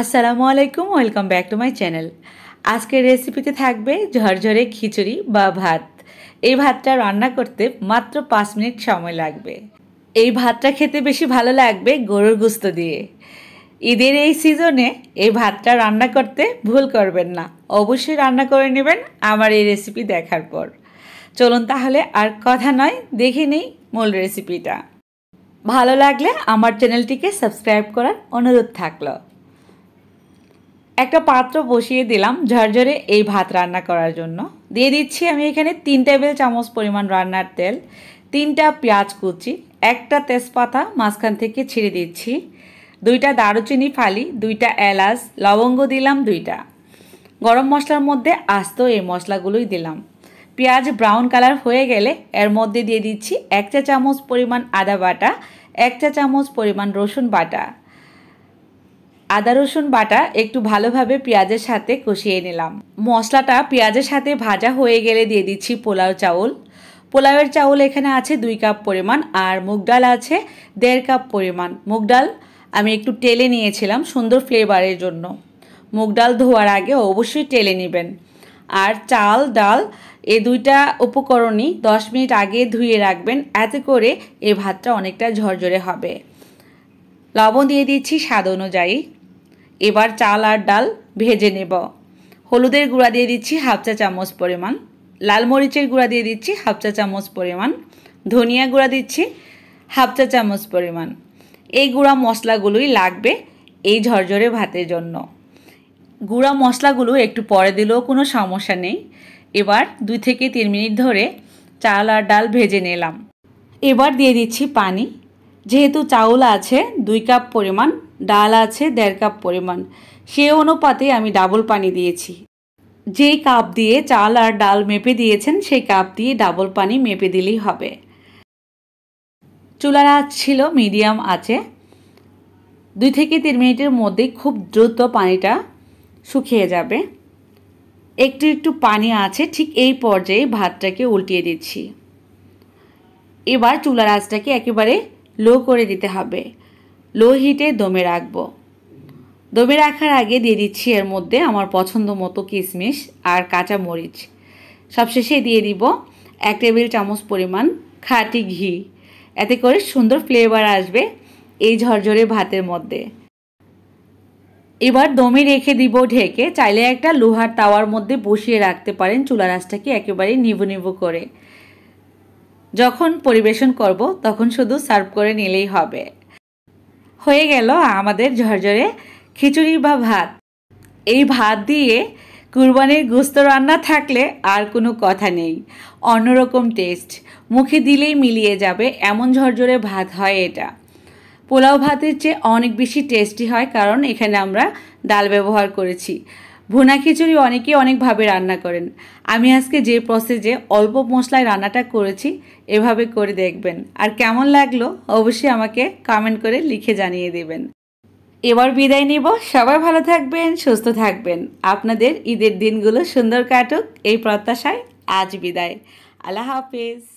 আসসালামু আলাইকুম welcome back to my channel আজকের রেসিপিতে থাকবে ঝরঝরে খিচুড়ি বা ভাত এই ভাতটা রান্না করতে মাত্র পাঁচ মিনিট সময় লাগবে এই ভাতটা খেতে বেশি ভালো লাগবে গরুর গুস্ত দিয়ে ঈদের এই সিজনে এই ভাতটা রান্না করতে ভুল করবেন না অবশ্যই রান্না করে নেবেন আমার এই রেসিপি দেখার পর চলুন তাহলে আর কথা নয় দেখে নেই মূল রেসিপিটা ভালো লাগলে আমার চ্যানেলটিকে সাবস্ক্রাইব করার অনুরোধ থাকলো একটা পাত্র বসিয়ে দিলাম ঝরঝরে এই ভাত রান্না করার জন্য দিয়ে দিচ্ছি আমি এখানে তিন টেবিল চামচ পরিমাণ রান্নার তেল তিনটা পেঁয়াজ কুচি একটা তেজপাতা মাঝখান থেকে ছিঁড়ে দিচ্ছি দুইটা দারুচিনি ফালি দুইটা এলাচ লবঙ্গ দিলাম দুইটা গরম মশলার মধ্যে আস্ত এই মশলাগুলোই দিলাম পেঁয়াজ ব্রাউন কালার হয়ে গেলে এর মধ্যে দিয়ে দিচ্ছি এক চা চামচ পরিমাণ আদা বাটা এক চা চামচ পরিমাণ রসুন বাটা আদা রসুন বাটা একটু ভালোভাবে পেঁয়াজের সাথে কষিয়ে নিলাম মশলাটা পেঁয়াজের সাথে ভাজা হয়ে গেলে দিয়ে দিচ্ছি পোলাও চাউল পোলাওয়ের চাউল এখানে আছে দুই কাপ পরিমাণ আর মুগ ডাল আছে দেড় কাপ পরিমাণ মুগ ডাল আমি একটু টেলে নিয়েছিলাম সুন্দর ফ্লেভারের জন্য মুগ ডাল ধোয়ার আগে অবশ্যই টেলে নেবেন আর চাল ডাল এ দুইটা উপকরণই দশ মিনিট আগে ধুয়ে রাখবেন এতে করে এ ভাতটা অনেকটা ঝরঝরে হবে লবণ দিয়ে দিচ্ছি স্বাদ অনুযায়ী এবার চাল আর ডাল ভেজে নেব হলুদের গুঁড়া দিয়ে দিচ্ছি হাফ চা চামচ পরিমাণ লাল মরিচের গুঁড়া দিয়ে দিচ্ছি হাফ চা চামচ পরিমাণ ধনিয়া গুঁড়া দিচ্ছি হাফ চা চামচ পরিমাণ এই গুঁড়া মশলাগুলোই লাগবে এই ঝরঝরে ভাতের জন্য গুঁড়া মশলাগুলো একটু পরে দিলেও কোনো সমস্যা নেই এবার দুই থেকে তিন মিনিট ধরে চাল আর ডাল ভেজে নিলাম এবার দিয়ে দিচ্ছি পানি যেহেতু চাউল আছে দুই কাপ পরিমাণ ডাল আছে দেড় কাপ পরিমাণ সে অনুপাতে আমি ডাবল পানি দিয়েছি যেই কাপ দিয়ে চাল আর ডাল মেপে দিয়েছেন সেই কাপ দিয়ে ডাবল পানি মেপে দিলেই হবে চুলার আঁচ ছিল মিডিয়াম আছে দুই থেকে তিন মিনিটের মধ্যে খুব দ্রুত পানিটা শুকিয়ে যাবে একটু একটু পানি আছে ঠিক এই পর্যায়ে ভাতটাকে উল্টিয়ে দিচ্ছি এবার চুলার আঁচটাকে একেবারে লো করে দিতে হবে লো হিটে দমে রাখবো দমে রাখার আগে দিয়ে দিচ্ছি এর মধ্যে আমার পছন্দ মতো কিশমিশ আর কাঁচা মরিচ সবশেষে দিয়ে দিব এক টেবিল চামচ পরিমাণ খাটি ঘি এতে করে সুন্দর ফ্লেভার আসবে এই ঝরঝরে ভাতের মধ্যে এবার দমে রেখে দিব ঢেকে চাইলে একটা লোহার তাওয়ার মধ্যে বসিয়ে রাখতে পারেন চুলা রাসটাকে একেবারে নিভু নিভু করে যখন পরিবেশন করব তখন শুধু সার্ভ করে নিলেই হবে হয়ে গেল আমাদের ঝরঝরে খিচুড়ি বা ভাত এই ভাত দিয়ে কুরবানির গুস্ত রান্না থাকলে আর কোনো কথা নেই অন্যরকম টেস্ট মুখে দিলেই মিলিয়ে যাবে এমন ঝরঝরে ভাত হয় এটা পোলাও ভাতের চেয়ে অনেক বেশি টেস্টি হয় কারণ এখানে আমরা ডাল ব্যবহার করেছি ভোনা খিচুড়ি অনেকেই অনেকভাবে রান্না করেন আমি আজকে যে প্রসেসে অল্প মশলায় রান্নাটা করেছি এভাবে করে দেখবেন আর কেমন লাগলো অবশ্যই আমাকে কমেন্ট করে লিখে জানিয়ে দেবেন এবার বিদায় নিব সবাই ভালো থাকবেন সুস্থ থাকবেন আপনাদের ঈদের দিনগুলো সুন্দর কাটুক এই প্রত্যাশায় আজ বিদায় আল্লাহ হাফিজ